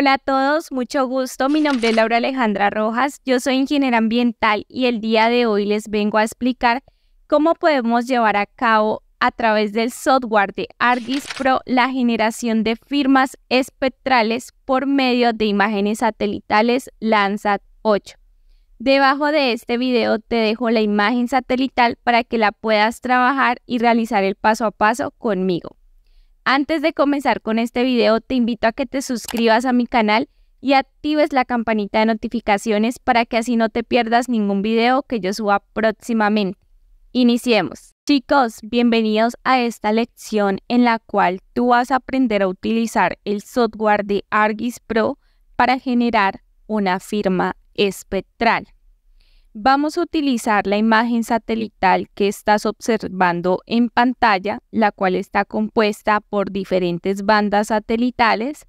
Hola a todos, mucho gusto. Mi nombre es Laura Alejandra Rojas, yo soy ingeniera ambiental y el día de hoy les vengo a explicar cómo podemos llevar a cabo a través del software de Argus Pro la generación de firmas espectrales por medio de imágenes satelitales Landsat 8. Debajo de este video te dejo la imagen satelital para que la puedas trabajar y realizar el paso a paso conmigo. Antes de comenzar con este video, te invito a que te suscribas a mi canal y actives la campanita de notificaciones para que así no te pierdas ningún video que yo suba próximamente. Iniciemos. Chicos, bienvenidos a esta lección en la cual tú vas a aprender a utilizar el software de Pro para generar una firma espectral. Vamos a utilizar la imagen satelital que estás observando en pantalla, la cual está compuesta por diferentes bandas satelitales.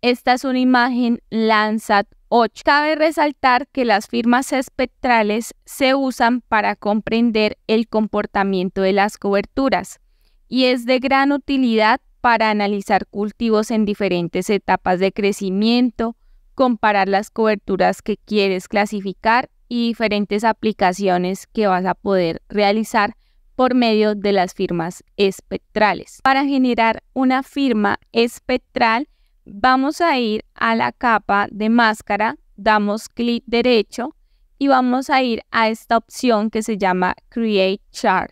Esta es una imagen Landsat 8. Cabe resaltar que las firmas espectrales se usan para comprender el comportamiento de las coberturas y es de gran utilidad para analizar cultivos en diferentes etapas de crecimiento, comparar las coberturas que quieres clasificar y diferentes aplicaciones que vas a poder realizar por medio de las firmas espectrales. Para generar una firma espectral, vamos a ir a la capa de máscara, damos clic derecho y vamos a ir a esta opción que se llama Create Chart.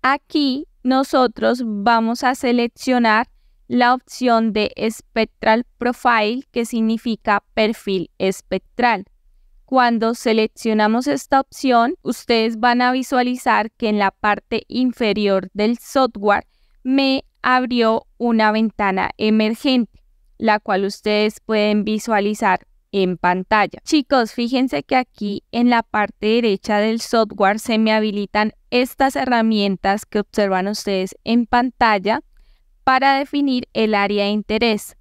Aquí nosotros vamos a seleccionar la opción de Spectral Profile, que significa perfil espectral. Cuando seleccionamos esta opción, ustedes van a visualizar que en la parte inferior del software me abrió una ventana emergente, la cual ustedes pueden visualizar en pantalla. Chicos, fíjense que aquí en la parte derecha del software se me habilitan estas herramientas que observan ustedes en pantalla para definir el área de interés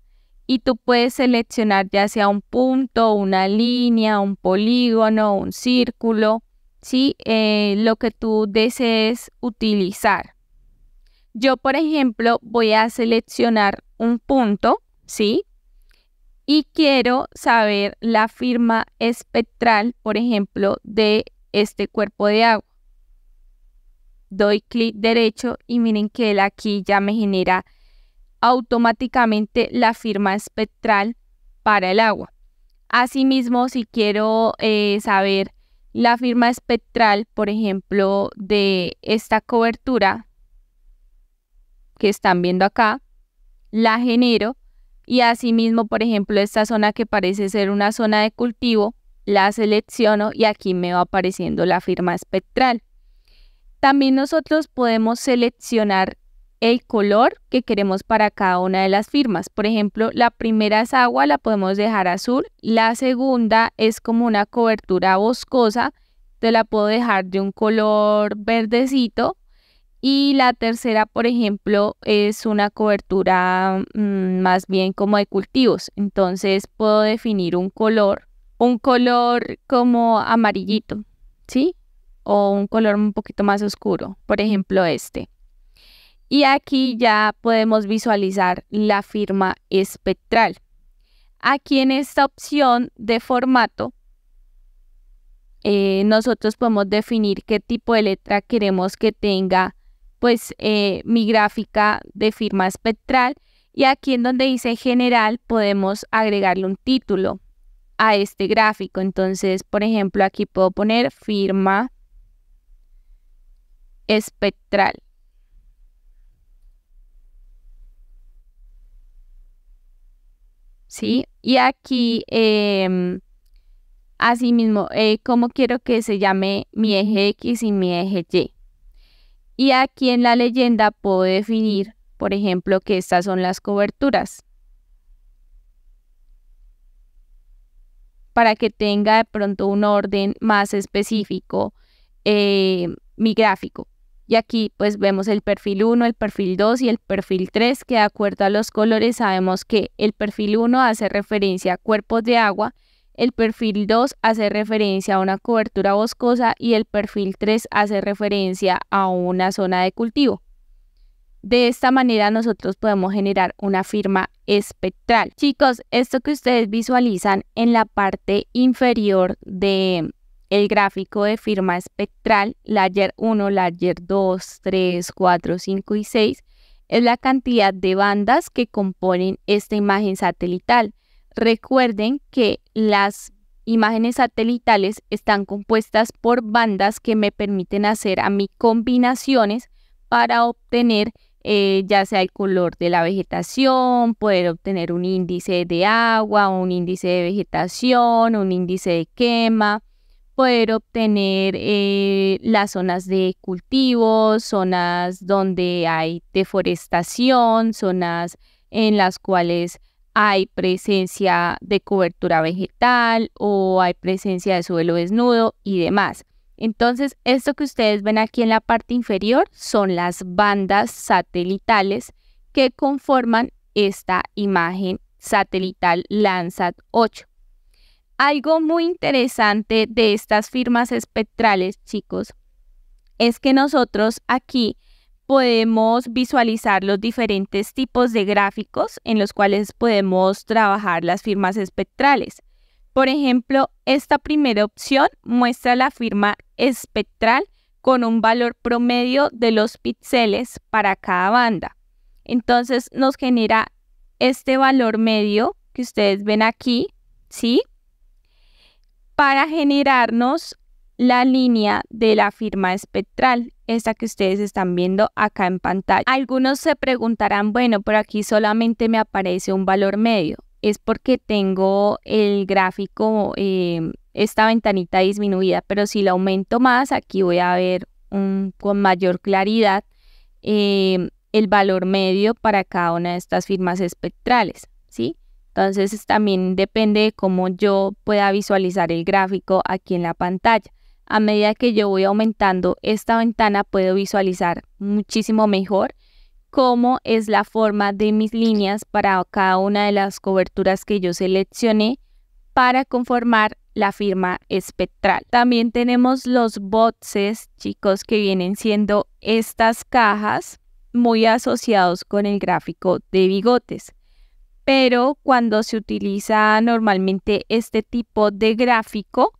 y tú puedes seleccionar ya sea un punto, una línea, un polígono, un círculo, ¿sí? Eh, lo que tú desees utilizar. Yo, por ejemplo, voy a seleccionar un punto, ¿sí? Y quiero saber la firma espectral, por ejemplo, de este cuerpo de agua. Doy clic derecho y miren que él aquí ya me genera automáticamente la firma espectral para el agua. Asimismo, si quiero eh, saber la firma espectral, por ejemplo, de esta cobertura que están viendo acá, la genero y asimismo, por ejemplo, esta zona que parece ser una zona de cultivo, la selecciono y aquí me va apareciendo la firma espectral. También nosotros podemos seleccionar el color que queremos para cada una de las firmas. Por ejemplo, la primera es agua, la podemos dejar azul. La segunda es como una cobertura boscosa, te la puedo dejar de un color verdecito. Y la tercera, por ejemplo, es una cobertura mm, más bien como de cultivos. Entonces puedo definir un color, un color como amarillito, ¿sí? O un color un poquito más oscuro, por ejemplo este. Y aquí ya podemos visualizar la firma espectral. Aquí en esta opción de formato, eh, nosotros podemos definir qué tipo de letra queremos que tenga pues eh, mi gráfica de firma espectral y aquí en donde dice general podemos agregarle un título a este gráfico. Entonces, por ejemplo, aquí puedo poner firma espectral. ¿sí? Y aquí, em, así mismo, eh, cómo quiero que se llame mi eje X y mi eje Y. Y aquí en la leyenda puedo definir, por ejemplo, que estas son las coberturas. Para que tenga de pronto un orden más específico eh, mi gráfico. Y aquí pues vemos el perfil 1, el perfil 2 y el perfil 3, que de acuerdo a los colores sabemos que el perfil 1 hace referencia a cuerpos de agua, el perfil 2 hace referencia a una cobertura boscosa y el perfil 3 hace referencia a una zona de cultivo. De esta manera nosotros podemos generar una firma espectral. Chicos, esto que ustedes visualizan en la parte inferior de, el gráfico de firma espectral, layer 1, layer 2, 3, 4, 5 y 6, es la cantidad de bandas que componen esta imagen satelital. Recuerden que las imágenes satelitales están compuestas por bandas que me permiten hacer a mí combinaciones para obtener eh, ya sea el color de la vegetación, poder obtener un índice de agua, un índice de vegetación, un índice de quema, poder obtener eh, las zonas de cultivo, zonas donde hay deforestación, zonas en las cuales hay presencia de cobertura vegetal o hay presencia de suelo desnudo y demás. Entonces, esto que ustedes ven aquí en la parte inferior son las bandas satelitales que conforman esta imagen satelital Landsat 8. Algo muy interesante de estas firmas espectrales, chicos, es que nosotros aquí podemos visualizar los diferentes tipos de gráficos en los cuales podemos trabajar las firmas espectrales. Por ejemplo, esta primera opción muestra la firma espectral con un valor promedio de los píxeles para cada banda. Entonces nos genera este valor medio que ustedes ven aquí, ¿sí? para generarnos la línea de la firma espectral, esta que ustedes están viendo acá en pantalla. Algunos se preguntarán, bueno, por aquí solamente me aparece un valor medio. Es porque tengo el gráfico, em, esta ventanita disminuida, pero si lo aumento más, aquí voy a ver un, con mayor claridad em, el valor medio para cada una de estas firmas espectrales, ¿sí? Entonces también depende de cómo yo pueda visualizar el gráfico aquí en la pantalla. A medida que yo voy aumentando esta ventana puedo visualizar muchísimo mejor cómo es la forma de mis líneas para cada una de las coberturas que yo seleccioné para conformar la firma espectral. También tenemos los boxes, chicos, que vienen siendo estas cajas muy asociados con el gráfico de bigotes pero cuando se utiliza normalmente este tipo de gráfico,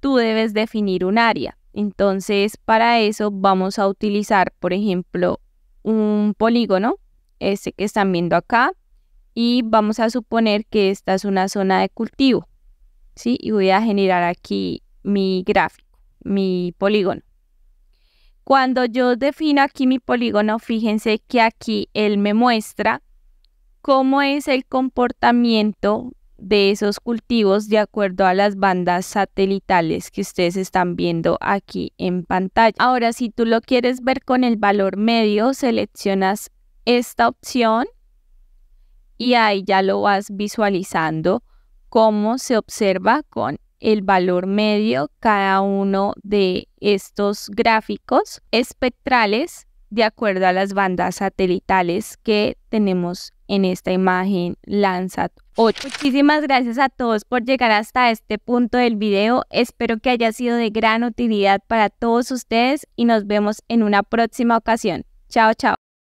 tú debes definir un área. Entonces, para eso vamos a utilizar, por ejemplo, un polígono, este que están viendo acá, y vamos a suponer que esta es una zona de cultivo, ¿sí? Y voy a generar aquí mi gráfico, mi polígono. Cuando yo defino aquí mi polígono, fíjense que aquí él me muestra cómo es el comportamiento de esos cultivos de acuerdo a las bandas satelitales que ustedes están viendo aquí en pantalla. Ahora, si tú lo quieres ver con el valor medio, seleccionas esta opción y ahí ya lo vas visualizando cómo se observa con el valor medio cada uno de estos gráficos espectrales de acuerdo a las bandas satelitales que tenemos en esta imagen Landsat 8. Muchísimas gracias a todos por llegar hasta este punto del video. Espero que haya sido de gran utilidad para todos ustedes y nos vemos en una próxima ocasión. Chao, chao.